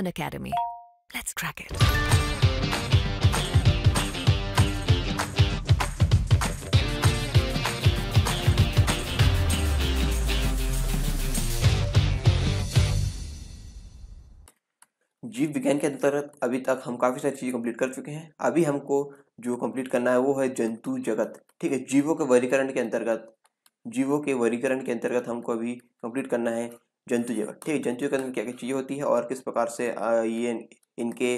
Khan Academy. Let's crack it. जीव विज्ञान के अंतर्गत अभी तक हम काफ़ी सारी चीज़ें कंप्लीट कर चुके हैं अभी हमको जो कंप्लीट करना है वो है जंतु जगत ठीक है जीवों के वर्गीकरण के अंतर्गत जीवों के वर्गीकरण के अंतर्गत हमको अभी कंप्लीट करना है जंतु जगत ठीक है जंतु जगत में क्या क्या चीज़ें होती है और किस प्रकार से ये इनके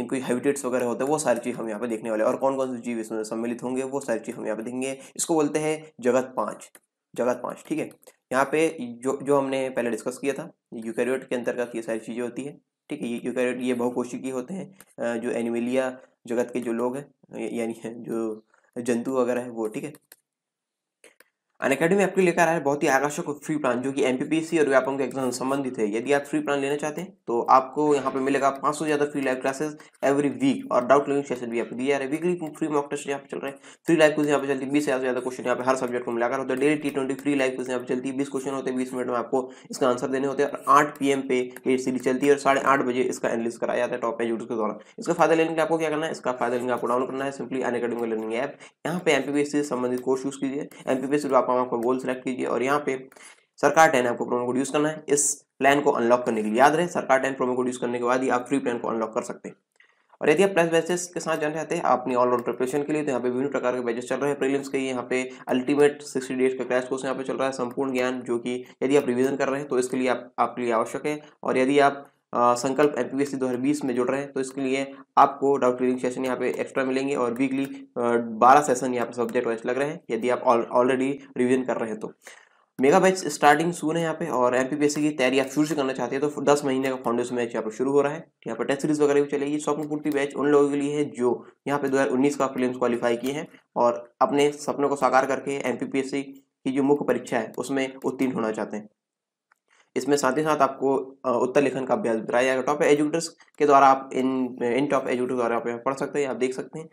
इनको हैबिटेट्स वगैरह होते हैं वो सारी चीज़ हम यहाँ पे देखने वाले और कौन कौन से जीव इसमें सम्मिलित होंगे वो सारी चीज़ हम यहाँ पे देखेंगे इसको बोलते हैं जगत पाँच जगत पाँच ठीक है यहाँ पे जो जो हमने पहले डिस्कस किया था यूकैरियोट के अंतर्गत ये सारी चीज़ें होती है ठीक है ये यूकैरियोट ये की होते हैं जो एनिमिलिया जगत के जो लोग हैं यानी जो जंतु वगैरह है वो ठीक है अन अकेडमी आपके लेकर आया बहुत ही आकर्षक फ्री प्लान जो कि एमपीपीसी और व्यापम के एग्जाम संबंधित है यदि आप फ्री प्लान लेना चाहते हैं तो आपको यहाँ पे मिलेगा 500 से ज्यादा free live classes every week और डाउट लर्निंग सेशन भी आपको दिया जा रहा है वीकली फ्री मॉक टेस्ट यहाँ पर चल रहे हैं फ्री लाइव क्वेश्चन यहाँ पर चलती है बीस हजार से ज्यादा क्वेश्चन यहाँ पर हर सब्जेक्ट को मिलाकर होता है daily T twenty free live question यहाँ पर चलती है बीस क्वेश्चन होते हैं बीस मिनट में आपको इसका आंसर देने होते हैं और आठ पी एम पे ये सीरीज चलती है और साढ़े आठ बजे इसका एनलिस कराया जाता है टॉप एजुट के द्वारा इसका फायदा लेने के लिए आपको क्या करना है इसका फायदा लेने आपको डाउनलोड करना है simply Unacademy learning app यहाँ पे एमपीपीएससी से संबंधित कोर्स यूज कीजिए एमपीपीएससी आप आपका गोल सेलेक्ट कीजिए और यहाँ पे सरकार टेन आपको प्रोमो कोड यूज़ करना है इस प्लान को अनलॉक करने के लिए याद रहे सरकार टेन प्रोमो कोड यूज़ करने के बाद ही आप फ्री प्लान को अनलॉक कर सकते हैं और यदि आप प्लस बैचेस के साथ जाना चाहते हैं अपनी ऑलराउंड प्रिपरेशन के लिए तो यहाँ पे विभिन्न प्रकार के बैचेस चल रहे हैं प्रीलिम्स के यहाँ पे अल्टीमेट सिक्सटी डेज का क्रैश कोर्स यहाँ पे चल रहा है संपूर्ण ज्ञान जो कि यदि आप रिवीजन कर रहे हैं तो इसके लिए आप आपके लिए आवश्यक है और यदि आप संकल्प एम पी एस में जुड़ रहे हैं तो इसके लिए आपको डाउट क्लियरिंग सेशन यहाँ पे एक्स्ट्रा मिलेंगे और वीकली बारह सेशन यहाँ पे सब्जेक्ट वाइज लग रहे हैं यदि आप ऑलरेडी रिविजन कर रहे हैं तो मेगा बैच स्टार्टिंग सून है यहाँ पे और एम की तैयारी आप शुरू से करना चाहते हैं तो दस महीने का फाउंडेशन बैच यहाँ पर शुरू हो रहा है यहाँ पर टेस्ट सीरीज वगैरह भी चलेगी स्वप्न पूर्ति बैच उन लोगों के लिए है जो यहाँ पे 2019 का फिल्म क्वालिफाई किए हैं और अपने सपनों को साकार करके एम की जो मुख्य परीक्षा है उसमें उत्तीर्ण होना चाहते हैं इसमें साथ ही साथ आपको उत्तर लेखन का अभ्यास बताया जाएगा टॉप एजुकेटर्स के द्वारा आप इन इन टॉप एजुकेटर द्वारा आप पढ़ सकते हैं आप देख सकते हैं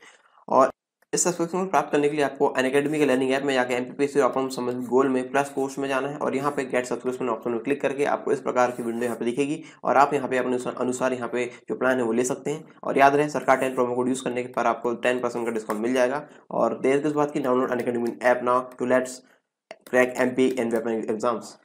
और इस सब्सक्रिप्शन को प्राप्त करने के लिए आपको अन अकेडमी के लर्निंग ऐप में जाकर एम पी पी गोल में प्लस कोर्स में जाना है और यहाँ पे गेट सब्सक्रिप्शन ऑप्शन में क्लिक करके आपको इस प्रकार की विंडो यहाँ पे दिखेगी और आप यहाँ पे अपने अनुसार यहाँ पे जो प्लान है वो ले सकते हैं और याद रहे सरकार टेन प्रोमो कोड यूज़ करने के पर आपको टेन परसेंट का डिस्काउंट मिल जाएगा और देर किस बात की download Unacademy app now to let's crack M P and exams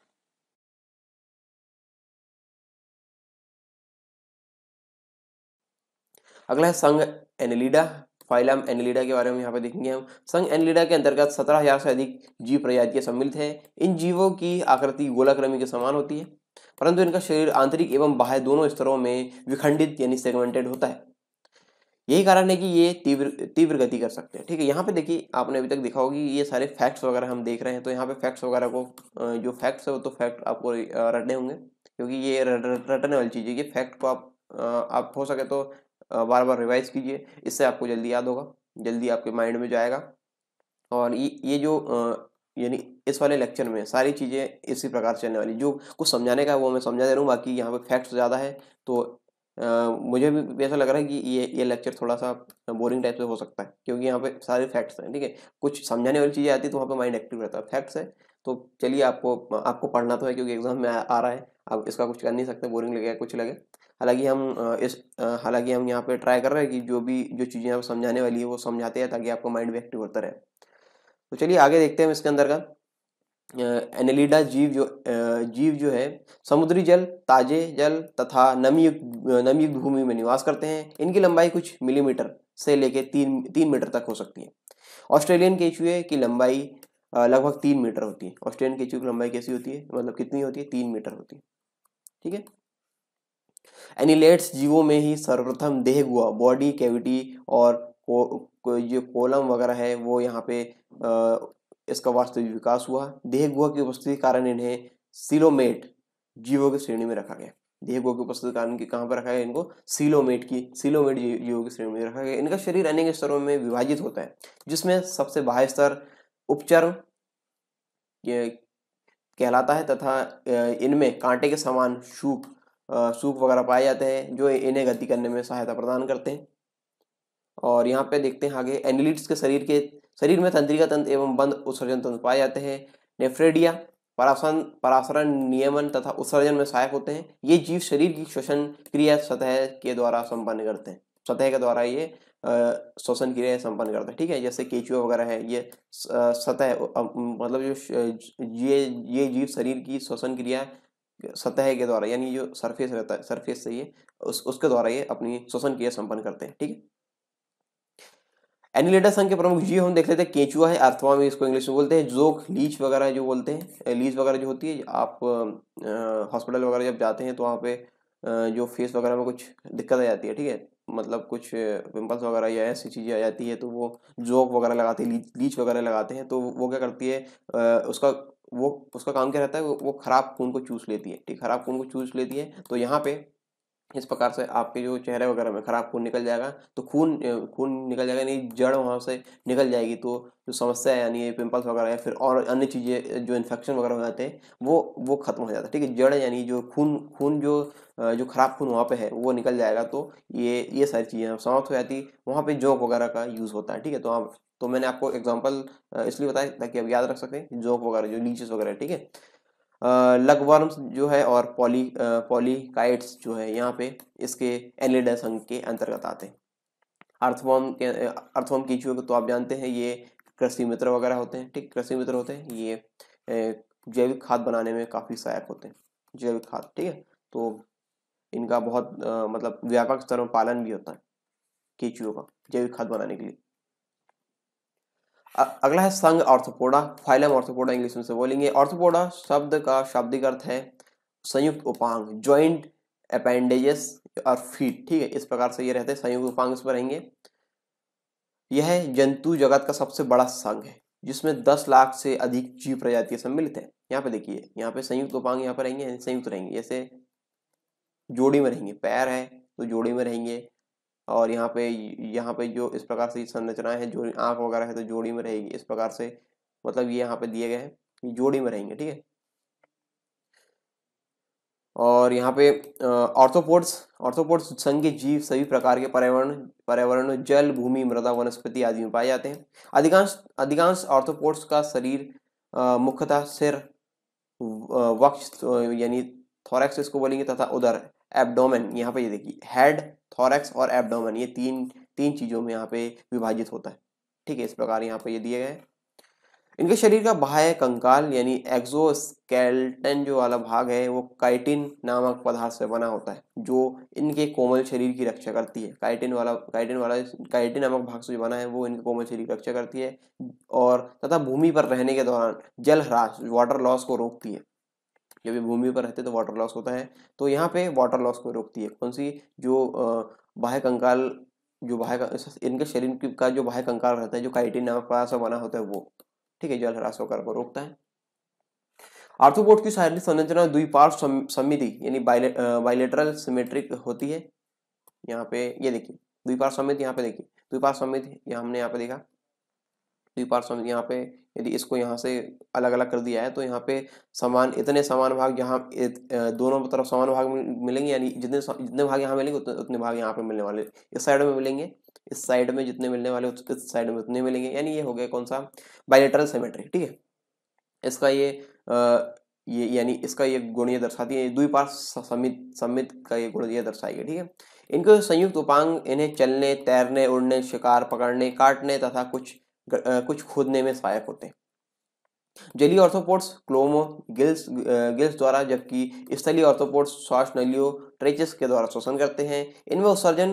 अगला है संघ एनलिडा फाइलम एनलिडा के बारे में यहाँ पर देखेंगे हम संघ एनलिडा के अंतर्गत सत्रह हजार से अधिक जीव प्रजातियाँ सम्मिलित हैं इन जीवों की आकृति गोलाक्रमी के समान होती है परंतु इनका शरीर आंतरिक एवं बाह्य दोनों स्तरों में विखंडित यानी सेगमेंटेड होता है यही कारण है कि ये तीव्र तीव्र गति कर सकते हैं ठीक है यहाँ पे देखिए आपने अभी तक देखा होगी ये सारे फैक्ट्स वगैरह हम देख रहे हैं तो यहाँ पे फैक्ट्स वगैरह को जो फैक्ट्स है वो तो फैक्ट आपको रटने होंगे क्योंकि ये रटने वाली चीज़ है ये फैक्ट को आप आप हो सके तो बार बार रिवाइज कीजिए इससे आपको जल्दी याद होगा जल्दी आपके माइंड में जाएगा और ये ये जो यानी इस वाले लेक्चर में सारी चीज़ें इसी प्रकार से चलने वाली जो कुछ समझाने का वो मैं समझा दे रहा हूँ बाकी यहाँ पे फैक्ट्स ज़्यादा है तो मुझे भी ऐसा लग रहा है कि ये ये लेक्चर थोड़ा सा बोरिंग टाइप से हो सकता है क्योंकि यहाँ पे सारे फैक्ट्स हैं ठीक है कुछ समझाने वाली चीज़ें आती है तो वहाँ पे माइंड एक्टिव रहता है फैक्ट्स है तो चलिए आपको आपको पढ़ना तो है क्योंकि एग्जाम में आ, रहा है आप इसका कुछ कर नहीं सकते बोरिंग लगेगा कुछ लगे हालांकि हम इस हालांकि हम यहाँ पर ट्राई कर रहे हैं कि जो भी जो चीज़ें यहाँ समझाने वाली है वो समझाते हैं ताकि आपका माइंड भी एक्टिव होता रहे तो चलिए आगे देखते हैं इसके अंदर का एनेलिडा जीव जो जीव जो है समुद्री जल ताजे जल तथा नमीयुक्त नमीयुक्त भूमि में निवास करते हैं इनकी लंबाई कुछ मिलीमीटर से लेकर तीन तीन मीटर तक हो सकती है ऑस्ट्रेलियन केचुए की लंबाई लगभग तीन मीटर होती है ऑस्ट्रेलियन केचुए की लंबाई कैसी होती है मतलब कितनी होती है तीन मीटर होती है ठीक है एनिलेट्स जीवों में ही सर्वप्रथम देह गुआ बॉडी कैविटी और को, को, जो कोलम वगैरह है वो यहाँ पे इसका वास्तविक विकास हुआ देह गुहा की उपस्थिति के कारण इन्हें सिलोमेट जीवों की श्रेणी में रखा गया देह गुहा की उपस्थिति के कारण कहाँ पर रखा गया इनको सिलोमेट की सिलोमेट जीवों की श्रेणी में रखा गया इनका शरीर अनेक स्तरों में विभाजित होता है जिसमें सबसे बाह्य स्तर उपचर कहलाता है तथा इनमें कांटे के समान सूप सूप वगैरह पाए जाते हैं जो इन्हें गति करने में सहायता प्रदान करते हैं और यहाँ पे देखते हैं आगे एनिलिट्स के शरीर के शरीर में तंत्रिका तंत्र एवं बंद उत्सर्जन तंत्र पाए जाते हैं नेफ्रेडिया परासन परासरण नियमन तथा उत्सर्जन में सहायक होते हैं ये जीव शरीर की श्वसन क्रिया सतह के द्वारा संपन्न करते हैं सतह के द्वारा ये श्वसन क्रिया संपन्न करते हैं ठीक है जैसे केचुए वगैरह है ये सतह मतलब जो ये ये जीव शरीर की श्वसन क्रिया सतह के द्वारा यानी जो सरफेस रहता है सरफेस से ये उस उसके द्वारा ये अपनी श्वसन क्रिया संपन्न करते हैं ठीक है एनिलेटा संघ के प्रमुख जीव हम देख लेते हैं केंचुआ है अर्थवा में इसको इंग्लिश में बोलते हैं जोक लीच वगैरह जो बोलते हैं लीच वगैरह जो होती है आप हॉस्पिटल वगैरह जब जाते हैं तो वहाँ पे जो फेस वगैरह में कुछ दिक्कत आ जाती है ठीक है मतलब कुछ पिंपल्स वगैरह या ऐसी चीज़ें आ जाती है तो वो जोक वगैरह लगाते हैं लीच वगैरह लगाते हैं तो वो क्या करती है उसका वो उसका काम क्या रहता है वो, वो खराब खून को चूस लेती है ठीक खराब खून को चूस लेती है तो यहाँ पे इस प्रकार से आपके जो चेहरे वगैरह में खराब खून निकल जाएगा तो खून खून निकल जाएगा यानी जड़ वहाँ से निकल जाएगी तो जो समस्या है यानी पिंपल्स वगैरह या फिर और अन्य चीज़ें जो इन्फेक्शन वगैरह हो जाते हैं वो वो खत्म हो जाता है ठीक है जड़ यानी जो खून खून जो जो खराब खून वहाँ पे है वो निकल जाएगा तो ये ये सारी चीज़ें समाप्त हो जाती वहाँ पर जोक वगैरह का यूज़ होता है ठीक है तो आप तो मैंने आपको एग्जाम्पल इसलिए बताया ताकि आप याद रख सकें जोक वगैरह जो लीचेस वगैरह ठीक है लगवर्म्स जो है और पॉली पॉलीकाइट्स जो है यहाँ पे इसके एनलिडा संघ के अंतर्गत आते हैं अर्थवॉर्म के अर्थवॉर्म कीचुए को तो आप जानते हैं ये कृषि मित्र वगैरह होते हैं ठीक कृषि मित्र होते हैं ये जैविक खाद बनाने में काफ़ी सहायक होते हैं जैविक खाद ठीक है तो इनका बहुत आ, मतलब व्यापक स्तर में पालन भी होता है कीचुओं का जैविक खाद बनाने के लिए अगला है संघ ऑर्थोपोडा फाइलम ऑर्थोपोडा इंग्लिश में से बोलेंगे ऑर्थोपोडा शब्द का शाब्दिक अर्थ है संयुक्त उपांग ज्वाइंट अपेंडेजेस और फीट ठीक है इस प्रकार से ये रहते हैं संयुक्त उपांग इस पर रहेंगे यह जंतु जगत का सबसे बड़ा संघ है जिसमें दस लाख से अधिक जीव प्रजातियां सम्मिलित है यहाँ पे देखिए यहाँ पे संयुक्त उपांग यहाँ पर रहेंगे संयुक्त रहेंगे जैसे जोड़ी में रहेंगे पैर है तो जोड़ी में रहेंगे और यहाँ पे यहाँ पे जो इस प्रकार से संरचनाएं हैं जो आँख वगैरह है तो जोड़ी में रहेगी इस प्रकार से मतलब ये यहाँ पे दिए गए हैं ये जोड़ी में रहेंगे ठीक है और यहाँ पे ऑर्थोपोड्स ऑर्थोपोड्स संघ के जीव सभी प्रकार के पर्यावरण पर्यावरण जल भूमि मृदा वनस्पति आदि में पाए जाते हैं अधिकांश अधिकांश ऑर्थोपोड्स का शरीर मुख्यतः सिर वक्ष तो यानी थोरेक्स इसको बोलेंगे तथा उधर एब्डोमेन यहाँ पे ये देखिए हेड थॉरेक्स और एब्डोमेन ये तीन तीन चीज़ों में यहाँ पे विभाजित होता है ठीक है इस प्रकार यहाँ पे ये दिए गए इनके शरीर का बाह्य कंकाल यानी एक्सोस्केल्टन जो वाला भाग है वो काइटिन नामक पदार्थ से बना होता है जो इनके कोमल शरीर की रक्षा करती है काइटिन वाला काइटिन वाला काइटिन नामक भाग से जो बना है वो इनके कोमल शरीर की रक्षा करती है और तथा भूमि पर रहने के दौरान जल ह्रास वाटर लॉस को रोकती है जब ये भूमि पर रहते तो वाटर लॉस होता है तो यहाँ पे वाटर लॉस को रोकती है कौन सी जो बाह्य कंकाल जो बाह्य इनके शरीर का जो बाह्य कंकाल रहता है जो काइटिन नामक पदार्थ बना होता है वो ठीक है जल ह्रास होकर को रोकता है आर्थोपोड की शारीरिक संरचना द्विपार्श समिति यानी बाइले, बाइलेटरल सिमेट्रिक होती है यहाँ पे ये देखिए द्विपार्श समिति यहाँ पे देखिए द्विपार्श समिति यहाँ हमने यहाँ पे देखा थ्री पार्ट्स यहाँ पे यदि इसको यहाँ से अलग अलग कर दिया है तो यहाँ पे समान इतने समान भाग यहाँ दोनों तरफ समान भाग मिलेंगे यानी जितने जितने भाग यहाँ मिलेंगे उतने, उतने भाग यहाँ पे मिलने वाले इस साइड में मिलेंगे इस साइड में जितने मिलने वाले इस साइड में उतने मिलेंगे यानी ये हो गया कौन सा बायोलेटरल सेमेट्री ठीक है इसका ये ये यानी इसका ये गुण ये दर्शाती है द्विपार्श समित समित का ये गुण ये दर्शाएगी ठीक है इनके संयुक्त उपांग इन्हें चलने तैरने उड़ने शिकार पकड़ने काटने तथा कुछ कुछ खोदने में सहायक होते हैं जली ऑर्थोपोड्स क्लोमो गिल्स गिल्स द्वारा जबकि स्थलीय ऑर्थोपोड्स श्वास नलियों ट्रेचेस के द्वारा शोषण करते हैं इनमें उत्सर्जन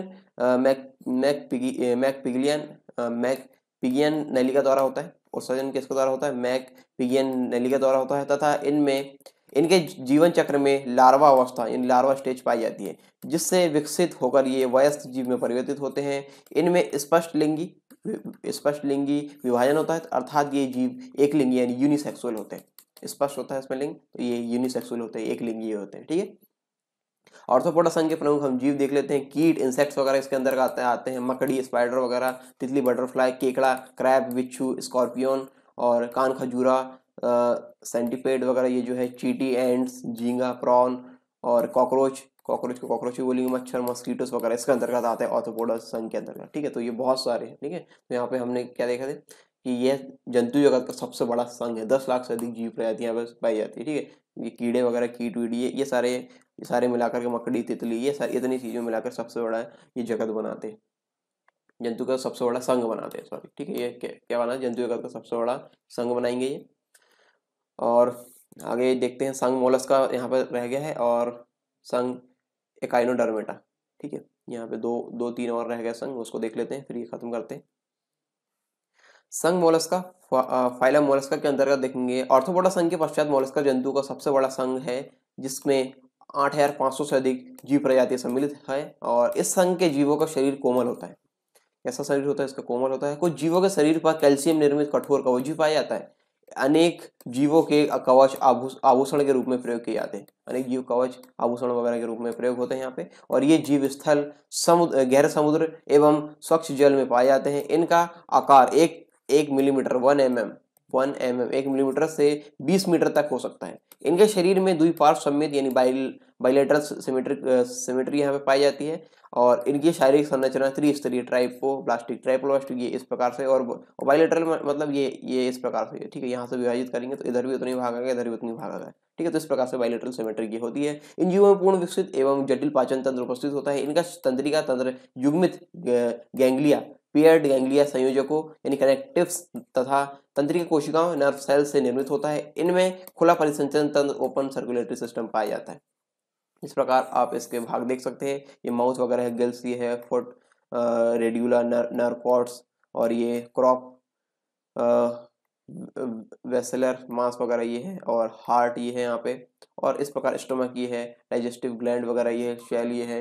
मैक मैक मैक पिगी पिगलियन मैक पिगियन नली का द्वारा होता है उत्सर्जन किसके द्वारा होता है मैक पिगियन नली का द्वारा होता है तथा इनमें इनके जीवन चक्र में लार्वा अवस्था इन लार्वा स्टेज पाई जाती है जिससे विकसित होकर ये वयस्क जीव में परिवर्तित होते हैं इनमें स्पष्ट लिंगी स्पष्ट लिंगी विभाजन होता है अर्थात ये जीव एक लिंगी यानी यूनिसेक्सुअल होते हैं स्पष्ट होता है इसमें लिंग तो ये यूनिसेक्सुअल होते हैं एक लिंगी होते हैं ठीक है ऑर्थोपोडा संघ के प्रमुख हम जीव देख लेते हैं कीट इंसेक्ट्स वगैरह इसके अंदर आते आते हैं मकड़ी स्पाइडर वगैरह तितली बटरफ्लाई केकड़ा क्रैप बिच्छू स्कॉर्पियन और कान खजूरा सेंटीपेड वगैरह ये जो है चीटी एंड्स झींगा प्रॉन और कॉकरोच कॉकरोच को कॉकरोच भी बोलेंगे मच्छर मस्कीटोस वगैरह इसके अंतर्गत आता है ऑर्थोपोडा संघ के अंतर्गत ठीक है तो ये बहुत सारे हैं ठीक है तो यहाँ पे हमने क्या देखा था कि यह जंतु जगत का सबसे बड़ा संघ है दस लाख से अधिक जीव प्रजातियाँ यहाँ पे पाई जाती है ठीक है ये कीड़े वगैरह कीट वीट ये ये सारे ये सारे मिलाकर के मकड़ी तितली ये सारी इतनी चीज़ें मिलाकर सबसे बड़ा ये जगत बनाते हैं जंतु का सबसे बड़ा संघ बनाते हैं सॉरी ठीक है ये क्या बना जंतु जगत का सबसे बड़ा संघ बनाएंगे ये और आगे देखते हैं संघ मोलस का यहाँ पर रह गया है और संघ एकाइनोडर्मेटा ठीक है यहाँ पे दो दो तीन और रह गए संघ उसको देख लेते हैं फिर ये खत्म करते हैं संघ मोलस्का फाइलम मोलस्का के अंतर्गत देखेंगे ऑर्थोपोडा संघ के पश्चात मोलस्का जंतु का सबसे बड़ा संघ है जिसमें आठ हजार पाँच सौ से अधिक जीव प्रजातियां सम्मिलित है और इस संघ के जीवों का शरीर कोमल होता है कैसा शरीर होता है इसका कोमल होता है कुछ जीवों के शरीर पर कैल्शियम निर्मित कठोर भी पाया जाता है अनेक जीवों के कवच आभूषण के रूप में प्रयोग किए जाते हैं अनेक जीव कवच आभूषण वगैरह के रूप में प्रयोग होते हैं यहाँ पे और ये जीव स्थल समुद्र गहर समुद्र एवं स्वच्छ जल में पाए जाते हैं इनका आकार एक एक millimetre one M M one M M एक मिलीमीटर से बीस मीटर तक हो सकता है इनके शरीर में द्विपार्श्व सम्मित यानी बाइल बाइलेटरल सिमेट्रिक सिमेट्री यहाँ पे पाई जाती है और इनकी शारीरिक संरचना त्रिस्तरीय ट्राइपो प्लास्टिक ट्राइपोलास्टिक ये इस प्रकार से और बाइलेटरल मतलब ये ये इस प्रकार से ठीक है यहाँ से विभाजित करेंगे तो इधर भी उतनी भागा गया इधर भी उतनी भागा गया ठीक है तो इस प्रकार से बाइलेटरल सिमेट्री की होती है इन जीवों में पूर्ण विकसित एवं जटिल पाचन तंत्र उपस्थित होता है इनका तंत्रिका तंत्र युग्मित गैंग्लिया पेयर्ड गैंग्लिया संयोजकों यानी कनेक्टिव्स तथा तंत्रिक कोशिकाओं नर्व सेल से निर्मित होता है इनमें खुला परिसंचरण तंत्र ओपन सर्कुलेटरी सिस्टम पाया जाता है इस प्रकार आप इसके भाग देख सकते हैं ये माउथ वगैरह है गिल्स ये है फुट रेडिकुला नर नर्कॉट्स और ये क्रॉप वेसलर मांस वगैरह ये है और हार्ट ये है यहाँ पे और इस प्रकार स्टोमक ये है डाइजेस्टिव ग्लैंड वगैरह ये है शेल ये है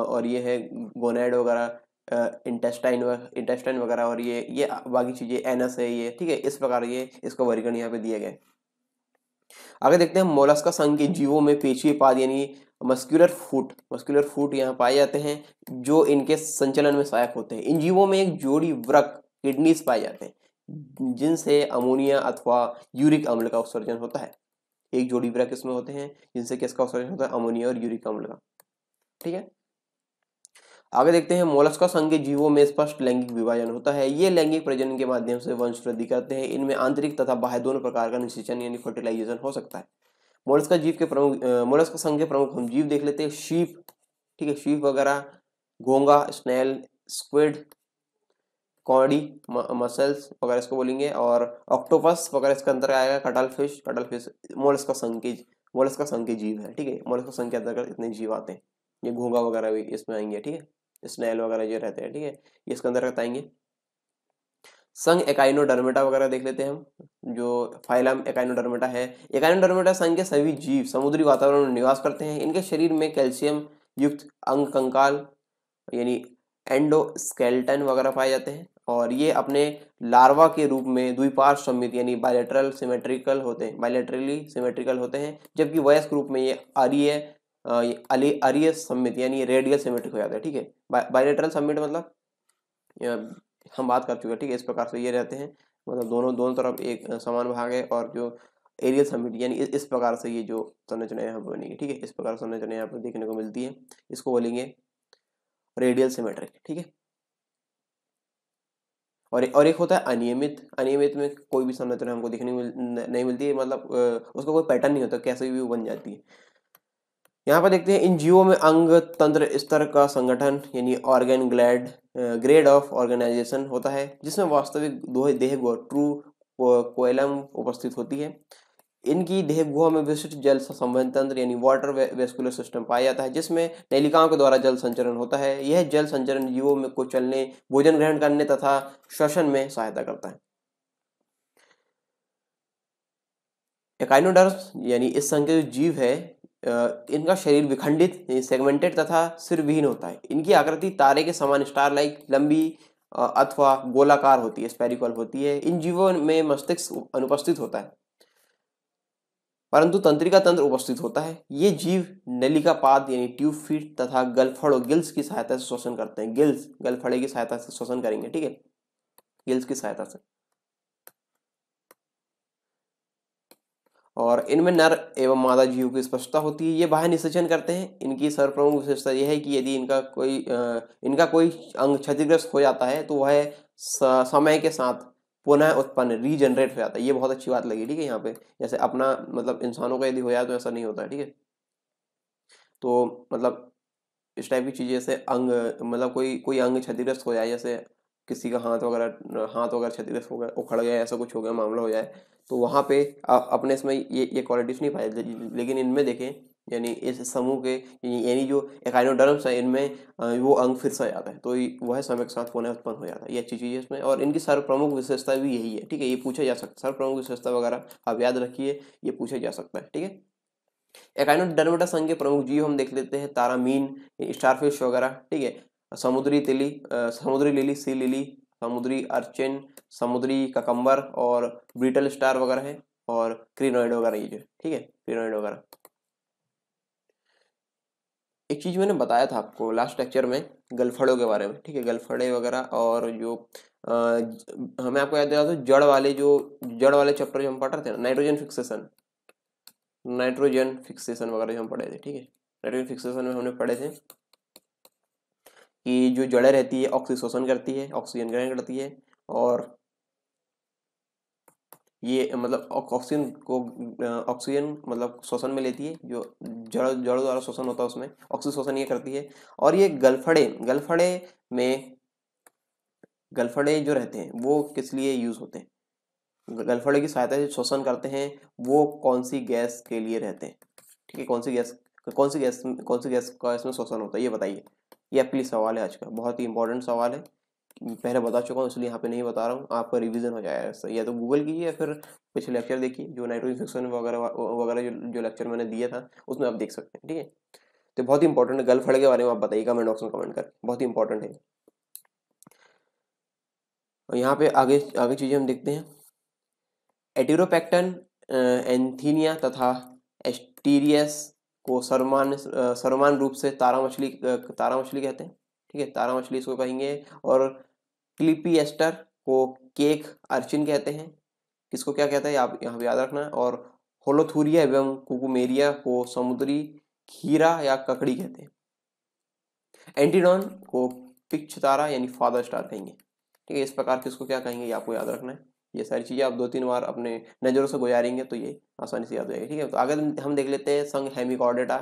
और ये है गोनेड वगैरह इंटेस्टाइन इंटेस्टाइन वगैरह और ये ये बाकी चीज़ें एनएस है ये ठीक है इस प्रकार ये इसको वर्गीकरण यहाँ पे दिए गए आगे देखते हैं मोलस्का संघ के जीवों में पेचीय पाद यानी मस्क्यूलर फूट मस्क्यूलर फूट यहाँ पाए जाते हैं जो इनके संचलन में सहायक होते हैं इन जीवों में एक जोड़ी व्रक किडनीज पाए जाते हैं जिनसे अमोनिया अथवा यूरिक अम्ल का उत्सर्जन होता है एक जोड़ी व्रक इसमें होते हैं जिनसे किसका उत्सर्जन होता है अमोनिया और यूरिक अम्ल का ठीक है आगे देखते हैं मोलस्का संघ के जीवों में स्पष्ट लैंगिक विभाजन होता है ये लैंगिक प्रजनन के माध्यम से वंश वृद्धि करते हैं इनमें आंतरिक तथा बाह्य दोनों प्रकार का निषेचन यानी फर्टिलाइजेशन हो सकता है मोलस्का जीव के प्रमुख मोलस्का संघ के प्रमुख हम जीव देख लेते हैं शीप ठीक है शीप वगैरह घोंगा स्नेल स्क्विड कॉडी मसल्स वगैरह इसको बोलेंगे और ऑक्टोपस वगैरह इसका अंतर आएगा cuttle fish cuttle fish Mollusca संघ के मोलस्का संघ के जीव है ठीक है मोलस्का संघ के अंतर्गत इतने जीव आते हैं ये घोंगा वगैरह भी इसमें आएंगे ठीक है स्नेल वगैरह जो रहते हैं ठीक है ये इसके अंदर बताएंगे संघ एकाइनोडर्मेटा वगैरह देख लेते हैं हम जो फाइलम एकाइनोडर्मेटा है एकाइनोडर्मेटा संघ के सभी जीव समुद्री वातावरण में निवास करते हैं इनके शरीर में कैल्शियम युक्त अंग कंकाल यानी एंडोस्केल्टन वगैरह पाए जाते हैं और ये अपने लार्वा के रूप में द्विपार समित यानी बायोलेटरल सिमेट्रिकल होते हैं बायोलेटरली सिमेट्रिकल होते हैं जबकि वयस्क रूप में ये अरीय अली अरिय सम्मिट यानी रेडियल सिमेट्रिक हो जाता है ठीक है बायलेटरल सम्मिट मतलब हम बात कर चुके हैं ठीक है इस प्रकार से ये रहते हैं मतलब दोनों दोनों तरफ एक समान भाग है और जो एरियल समिट यानी इस प्रकार से ये जो संरचना यहाँ पर बनेगी ठीक है इस प्रकार संरचना यहाँ पर देखने को मिलती है इसको बोलेंगे रेडियल सिमेट्रिक ठीक है और और एक होता है अनियमित अनियमित में कोई भी संरचना हमको देखने मिल नहीं मिलती है मतलब उसका कोई पैटर्न नहीं होता कैसे भी वो बन जाती है यहाँ पर देखते हैं इन जीवों में अंग तंत्र स्तर का संगठन यानी ऑर्गेन ग्लैड ग्रेड ऑफ ऑर्गेनाइजेशन होता है जिसमें वास्तविक देह गुहा ट्रू कोयलम उपस्थित होती है इनकी देह गुहा में विशिष्ट जल संवहन तंत्र यानी वाटर वेस्कुलर सिस्टम पाया जाता है जिसमें नलिकाओं के द्वारा जल संचरण होता है यह जल संचरण जीवों में को चलने भोजन ग्रहण करने तथा श्वसन में सहायता करता है एकाइनोडर्स यानी इस संघ के जो जीव है इनका शरीर विखंडित सेगमेंटेड तथा सिरविहीन होता है इनकी आकृति तारे के समान स्टार लाइक लंबी अथवा गोलाकार होती है स्पेरिकल होती है इन जीवों में मस्तिष्क अनुपस्थित होता है परंतु तंत्रिका तंत्र उपस्थित होता है ये जीव नलिका पाद यानी ट्यूब फीट तथा गलफड़ो गिल्स की सहायता से श्वसन करते हैं गिल्स गलफड़े की सहायता से श्वसन करेंगे ठीक है गिल्स की सहायता से और इनमें नर एवं मादा जीव की स्पष्टता होती है ये बाह्य निषेचन करते हैं इनकी सर्वप्रमुख विशेषता यह है कि यदि इनका कोई इनका कोई अंग क्षतिग्रस्त हो जाता है तो वह समय के साथ पुनः उत्पन्न रीजनरेट हो जाता है ये बहुत अच्छी बात लगी ठीक है यहाँ पे जैसे अपना मतलब इंसानों का यदि हो जाए तो ऐसा नहीं होता ठीक है तो मतलब इस टाइप की चीज़ें जैसे अंग मतलब कोई कोई अंग क्षतिग्रस्त हो जाए जैसे किसी का हाथ वगैरह हाथ वगैरह क्षतिग्रस्त हो गया उखड़ गया ऐसा कुछ हो गया मामला हो जाए तो वहाँ पे आप अपने इसमें ये ये क्वालिटीज़ तो नहीं पाए लेकिन इनमें देखें यानी इस समूह के यानी जो एकाइनोडर्म्स हैं इनमें वो अंग फिर से आ जाता है तो वह समय के साथ पुनः उत्पन्न हो जाता है ये अच्छी चीज़ है इसमें और इनकी सर्वप्रमुख विशेषता भी यही है ठीक है ये पूछा जा सकता है सर्वप्रमुख विशेषता वगैरह आप याद रखिए ये पूछा जा सकता है ठीक है एकाइनोडर्मेटा संघ के प्रमुख जीव हम देख लेते हैं तारामीन स्टारफिश वगैरह ठीक है समुद्री तिली समुद्री लिली सी लिली समुद्री अर्चिन समुद्री ककम्बर और ब्रिटल स्टार वगैरह है और क्रीनोइड वगैरह ये जो ठीक है क्रीनोइड वगैरह एक चीज़ मैंने बताया था आपको लास्ट लेक्चर में गलफड़ों के बारे में ठीक है गलफड़े वगैरह और जो आ, हमें आपको याद दिला जड़ वाले जो जड़ वाले चैप्टर जो हम पढ़ रहे थे ना नाइट्रोजन फिक्सेशन नाइट्रोजन फिक्सेशन वगैरह जो हम पढ़े थे ठीक है नाइट्रोजन फिक्सेशन में हमने पढ़े थे कि जो जड़ें रहती है ऑक्सीजन शोषण करती है ऑक्सीजन ग्रहण करती है और ये मतलब ऑक्सीजन को ऑक्सीजन मतलब शोषण में लेती है जो जड़ जड़ों द्वारा शोषण होता है उसमें ऑक्सीजन शोषण ये करती है और ये गलफड़े गलफड़े में गलफड़े जो रहते हैं वो किस लिए यूज होते हैं गलफड़े की सहायता से शोषण करते हैं वो कौन सी गैस के लिए रहते हैं ठीक है कौन सी गैस कौन सी गैस कौन सी गैस का इसमें शोषण होता है ये बताइए ये अपली सवाल है आज का बहुत ही इंपॉर्टेंट सवाल है पहले बता चुका हूँ इसलिए यहाँ पे नहीं बता रहा हूँ आपका रिवीजन हो जाएगा या तो गूगल कीजिए या फिर पिछले लेक्चर देखिए जो नाइट्रोजन फिक्सन वगैरह वगैरह जो जो लेक्चर मैंने दिया था उसमें आप देख सकते हैं ठीक है तो बहुत ही इंपॉर्टेंट गल फड़ के बारे में आप बताइए कमेंट बॉक्स में कमेंट कर बहुत ही इंपॉर्टेंट है और यहाँ पे आगे आगे चीज़ें हम देखते हैं एटीरोपैक्टन एंथीनिया तथा एस्टीरियस को सर्वमान्य सर्वमान रूप से तारा मछली तारा मछली कहते हैं ठीक है तारा मछली इसको कहेंगे और क्लिपी एस्टर को केक अर्चिन कहते हैं किसको क्या कहते हैं आप यहाँ पे याद रखना है और होलोथुरिया एवं कुकुमेरिया को समुद्री खीरा या ककड़ी कहते हैं एंटीडॉन को पिक्च तारा यानी फादर स्टार कहेंगे ठीक है इस प्रकार इसको क्या कहेंगे ये आपको याद रखना है ये सारी चीज़ें आप दो तीन बार अपने नज़रों से गुजारेंगे तो ये आसानी से याद हो जाएगी ठीक है तो आगे हम देख लेते हैं संग हेमिकॉर्डेटा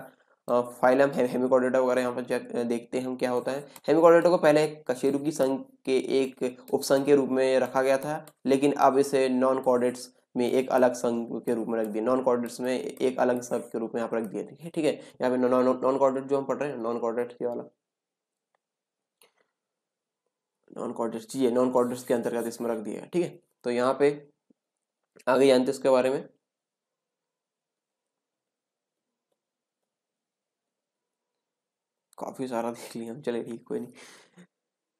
फाइलम हेमिकॉर्डेटा वगैरह यहाँ पर देखते हैं हम क्या होता है हेमिकॉर्डेटा को पहले कशेरु की संघ के एक उपसंघ के रूप में रखा गया था लेकिन अब इसे नॉन कॉर्डेट्स में एक अलग संघ के रूप में रख दिया नॉन कॉर्डेट्स में एक अलग संघ के रूप में यहाँ पर रख दिया ठीक है ठीक है यहाँ पे नॉन कॉर्डेट जो हम पढ़ रहे हैं नॉन कॉर्डेट ये वाला नॉन कॉर्डेट्स जी नॉन कॉर्डेट्स के अंतर्गत इसमें रख दिया ठीक है तो यहाँ पे आगे जानते इसके बारे में काफी सारा देख लिया हम चले ठीक कोई नहीं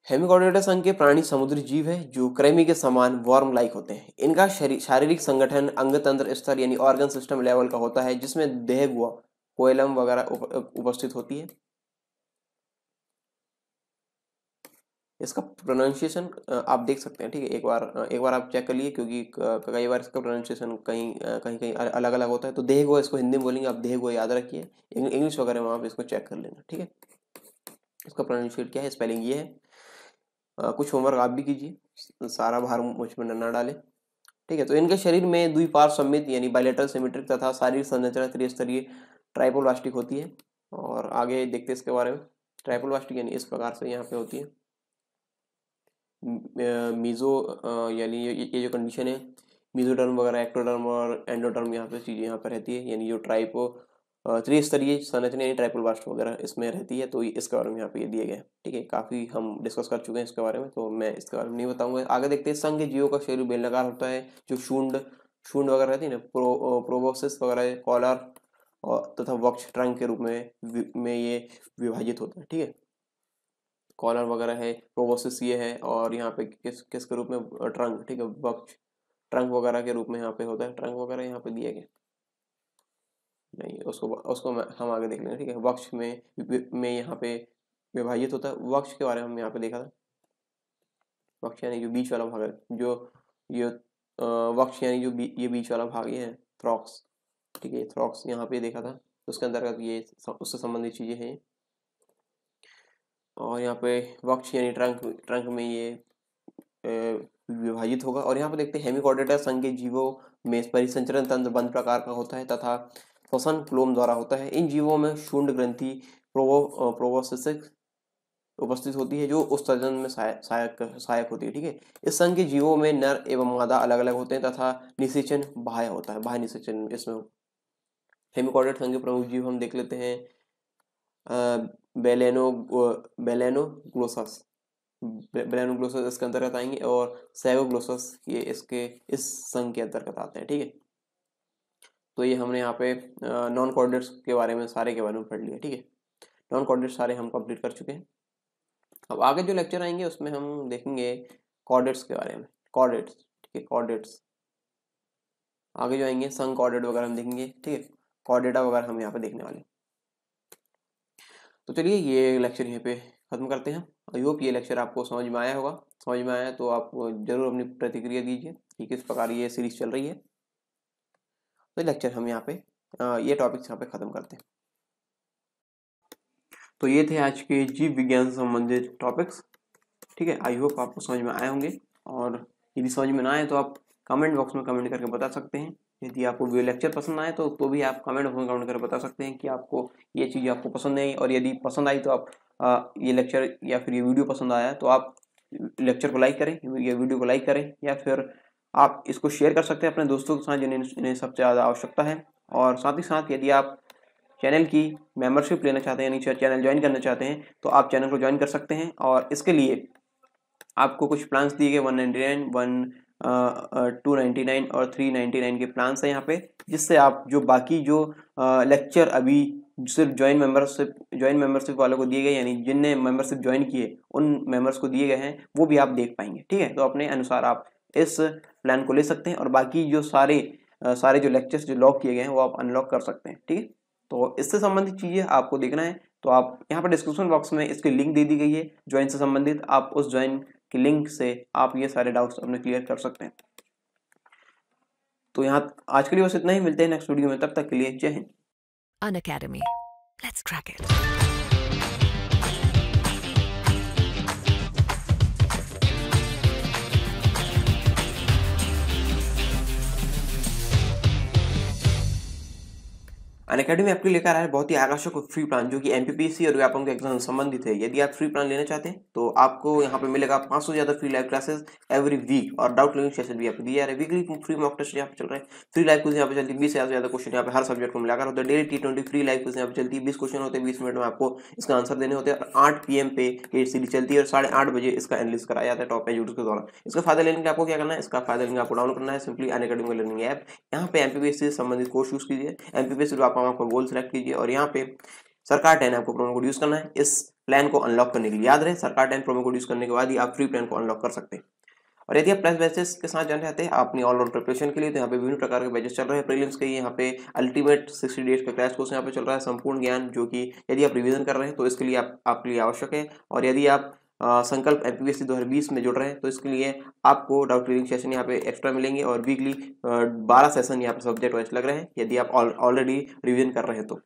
हेमिकॉर्डेटा संघ के प्राणी समुद्री जीव है जो क्रेमी के समान वार्म लाइक होते हैं इनका शारीरिक संगठन अंग तंत्र स्तर यानी ऑर्गन सिस्टम लेवल का होता है जिसमें देह गुआ कोयलम वगैरह उपस्थित होती है इसका प्रोनाउंसिएशन आप देख सकते हैं ठीक है एक बार एक बार आप चेक कर लिए क्योंकि कई बार इसका प्रोनाउंसिएशन कहीं कहीं कहीं अलग अलग होता है तो देह इसको हिंदी में बोलेंगे आप देह याद रखिए इंग्लिश वगैरह में आप इसको चेक कर लेना ठीक है इसका प्रोनाउंसिएट क्या है स्पेलिंग ये है आ, कुछ होमवर्क आप भी कीजिए सारा भार मुझ में न डालें ठीक है तो इनके शरीर में दुई पार सम्मित यानी बायोलेटरल सिमेट्रिक तथा शारीरिक संरचना त्रिस्तरीय ट्राइपोलास्टिक होती है और आगे देखते हैं इसके बारे में ट्राइपोलास्टिक यानी इस प्रकार से यहाँ पे होती है मीज़ो यानी ये, जो कंडीशन है मीज़ोडर्म वगैरह एक्टोडर्म और एंडोडर्म यहाँ पे चीज़ें यहाँ पर रहती है यानी जो ट्राइपो त्रिस्तरीय संरचना यानी ट्राइपल वास्ट वगैरह इसमें रहती है तो इसके बारे में यहाँ पे ये दिया गया ठीक है काफ़ी हम डिस्कस कर चुके हैं इसके बारे में तो मैं इसके बारे में नहीं बताऊँगा आगे देखते हैं संघ जियो का शरीर बेलनाकार होता है जो शूंड शूंड वगैरह रहती है ना प्रो प्रोबोसिस वगैरह कॉलर और तथा वक्ष ट्रंक के रूप में में ये विभाजित होता है ठीक है कॉलर वगैरह है प्रोबोसिस ये है और यहाँ पे किस किस के रूप में ट्रंक ठीक है बक्ष ट्रंक वगैरह के रूप में यहाँ पे होता है ट्रंक वगैरह यहाँ पे दिया गया नहीं उसको उसको हम आगे देख लेंगे ठीक है वक्ष में में यहाँ पे विभाजित होता है वक्ष के बारे में हम यहाँ पे देखा था वक्ष यानी जो बीच वाला भाग है जो ये वक्ष यानी जो ये बीच वाला भाग ये है थ्रॉक्स ठीक है थ्रॉक्स यहाँ पे देखा था उसके अंतर्गत ये उससे संबंधित चीज़ें हैं और यहाँ पे वक्ष यानी ट्रंक ट्रंक में ये विभाजित होगा और यहाँ पे देखते हैं हेमिकॉर्डेटा संघ के जीवों में परिसंचरण तंत्र बंद प्रकार का होता है तथा श्वसन क्लोम द्वारा होता है इन जीवों में शूंड ग्रंथि प्रोवो प्रोवोसिस उपस्थित होती है जो उस सजन में सहायक सहायक होती है ठीक है इस संघ के जीवों में नर एवं मादा अलग अलग होते हैं तथा निषेचन बाह्य होता है बाह्य निषेचन इसमें हेमिकॉर्डेट संघ के प्रमुख जीव हम देख लेते हैं बेलेनो बेलेनो ग्लोसस बेलेनो ग्लोसस इसके अंतर्गत आएंगे और सैवो ग्लोसस ये इसके इस संघ के अंतर्गत आते हैं ठीक है तो ये हमने यहाँ पे नॉन कॉर्डेट्स के बारे में सारे के बारे में पढ़ लिया ठीक है नॉन कॉर्डेट्स सारे हम कंप्लीट कर चुके हैं अब आगे जो लेक्चर आएंगे उसमें हम देखेंगे कॉर्डेट्स के बारे में कॉर्डेट्स ठीक है कॉर्डेट्स आगे जो आएंगे संग कॉर्डेट वगैरह हम देखेंगे ठीक है कॉर्डेटा वगैरह हम यहाँ पे देखने वाले तो चलिए ये लेक्चर यहाँ पे ख़त्म करते हैं आई होप ये लेक्चर आपको समझ में आया होगा समझ में आया तो आप ज़रूर अपनी प्रतिक्रिया दीजिए कि किस प्रकार ये सीरीज चल रही है तो लेक्चर हम यहाँ पे ये टॉपिक्स यहाँ पे ख़त्म करते हैं तो ये थे आज के जीव विज्ञान संबंधित टॉपिक्स ठीक है आई होप आपको समझ में आए होंगे और यदि समझ में ना आए तो आप कमेंट बॉक्स में कमेंट करके बता सकते हैं यदि आपको वीडियो लेक्चर पसंद आए तो तो भी आप कमेंट बॉक्स में कमेंट कर बता सकते हैं कि आपको ये चीज़ आपको पसंद आई और यदि पसंद आई तो आप आ, ये लेक्चर या फिर ये वीडियो पसंद आया तो आप लेक्चर को लाइक करें ये वीडियो को लाइक करें या फिर आप इसको शेयर कर सकते हैं अपने दोस्तों के साथ जिन्हें इन्हें सबसे ज़्यादा आवश्यकता है और साथ ही साथ यदि आप चैनल की मेंबरशिप लेना चाहते हैं यानी चैनल ज्वाइन करना चाहते हैं तो आप चैनल को ज्वाइन कर सकते हैं और इसके लिए आपको कुछ प्लान्स दिए गए one ninety nine one two ninety nine और थ्री नाइन्टी नाइन के प्लान्स हैं यहाँ पे जिससे आप जो बाकी जो लेक्चर अभी सिर्फ ज्वाइन मेंबरशिप ज्वाइन मेंबरशिप वालों को दिए गए यानी जिनने मेंबरशिप ज्वाइन किए उन मेंबर्स को दिए गए हैं वो भी आप देख पाएंगे ठीक है तो अपने अनुसार आप इस प्लान को ले सकते हैं और बाकी जो सारे सारे जो लेक्चर्स जो लॉक किए गए हैं वो आप अनलॉक कर सकते हैं ठीक है तो इससे संबंधित चीज़ें आपको देखना है तो आप यहाँ पर डिस्क्रिप्शन बॉक्स में इसकी लिंक दे दी गई है ज्वाइन से संबंधित आप उस ज्वाइन कि लिंक से आप ये सारे डाउट्स अपने क्लियर कर सकते हैं तो यहाँ आज के लिए बस इतना ही मिलते हैं नेक्स्ट वीडियो में तब तक के लिए जय हिंद Unacademy let's crack it Unacademy आपके लेकर आया है बहुत ही आकर्षक फ्री प्लान जो कि एमपीपीसी और व्यापम के एग्जाम संबंधित है यदि आप फ्री प्लान लेना चाहते हैं तो आपको यहाँ पे मिलेगा 500 से ज्यादा free live classes every week और डाउट लिविंग सेशन भी आपको दिया जा रहा है वीकली फ्री मॉक टेस्ट यहाँ पे चल रहे हैं फ्री लाइव क्वेश्चन यहाँ पे चलती है बीस से ज्यादा क्वेश्चन यहाँ पर हर सब्जेक्ट को मिलाकर होता है daily T twenty free live question यहाँ पर चलती है बीस क्वेश्चन होते हैं बीस मिनट में आपको इसका आंसर देने होते हैं आठ पी पे ये सीरीज चलती है और साढ़े आठ बजे इसका एनलिस कराया जाता है टॉप एजुट के द्वारा इसका फायदा लेने के लिए आपको क्या करना है इसका फायदा लेने आपको डाउनलोड करना है simply Unacademy learning app यहाँ पे एमपीपीएससी से संबंधित कोर्स यूज कीजिए एमपीपीएससी फॉर्म आपका गोल सेलेक्ट कीजिए और यहाँ पे सरकार टेन आपको प्रोमो कोड यूज करना है इस प्लान को अनलॉक करने के लिए याद रहे सरकार टेन प्रोमो कोड यूज करने के बाद ही आप फ्री प्लान को अनलॉक कर सकते हैं और यदि आप प्लस बैचेस के साथ जाना चाहते हैं आप अपनी ऑलराउंड प्रिपरेशन के लिए तो यहाँ पे विभिन्न प्रकार के बैचेस चल रहे हैं प्रीलिम्स के यहाँ पे अल्टीमेट सिक्सटी डेज का क्रैश कोर्स यहाँ पे चल रहा है संपूर्ण ज्ञान जो कि यदि आप रिवीजन कर रहे हैं तो इसके लिए आप आपके लिए आवश्यक है और यदि आप संकल्प एम पी एस में जुड़ रहे हैं तो इसके लिए आपको डाउट क्लियरिंग सेशन यहाँ पे एक्स्ट्रा मिलेंगे और वीकली बारह सेशन यहाँ पे सब्जेक्ट वाइज लग रहे हैं यदि आप ऑलरेडी रिविजन कर रहे हैं तो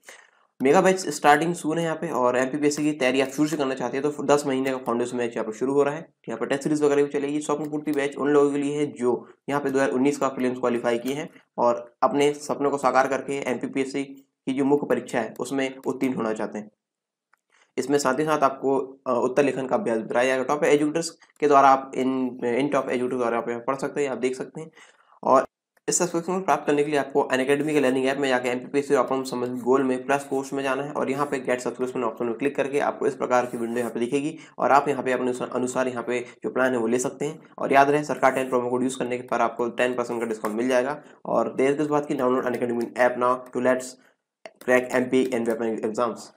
मेगा बैच स्टार्टिंग शुरू है यहाँ पे और एम की तैयारी आप शुरू से करना चाहते हैं तो दस महीने का फाउंडेशन बैच यहाँ पे शुरू हो रहा है यहाँ पर टेस्ट सीरीज वगैरह भी चलेगी स्वप्न पूर्ति बैच उन लोगों के लिए है जो यहाँ पे उन्नीस का फिल्म क्वालिफाई किए हैं और अपने सपनों को साकार करके एम की जो मुख्य परीक्षा है उसमें उत्तीर्ण होना चाहते हैं इसमें साथ ही साथ आपको उत्तर लेखन का अभ्यास बनाया जाएगा टॉप तो एजुकेटर्स के द्वारा आप इन इन टॉप एजुकेटर द्वारा आप पढ़ सकते हैं आप देख सकते हैं और इस सब्सक्रिप्शन को प्राप्त करने के लिए आपको अन अकेडमी के लर्निंग ऐप में जाकर एम पी पी संबंधित गोल में प्लस कोर्स में जाना है और यहाँ पे गेट सब्सक्रिप्शन ऑप्शन में क्लिक करके आपको इस प्रकार की विंडो यहाँ पे दिखेगी और आप यहाँ पे अपने अनुसार यहाँ पे जो प्लान है वो ले सकते हैं और याद रहे सरकार टेन प्रोमो कोड यूज़ करने के पर आपको टेन परसेंट का डिस्काउंट मिल जाएगा और देर किस बात की डाउनलोड अन अकेडमी ऐप ना टू let's crack M P and वेपन एग्जाम्स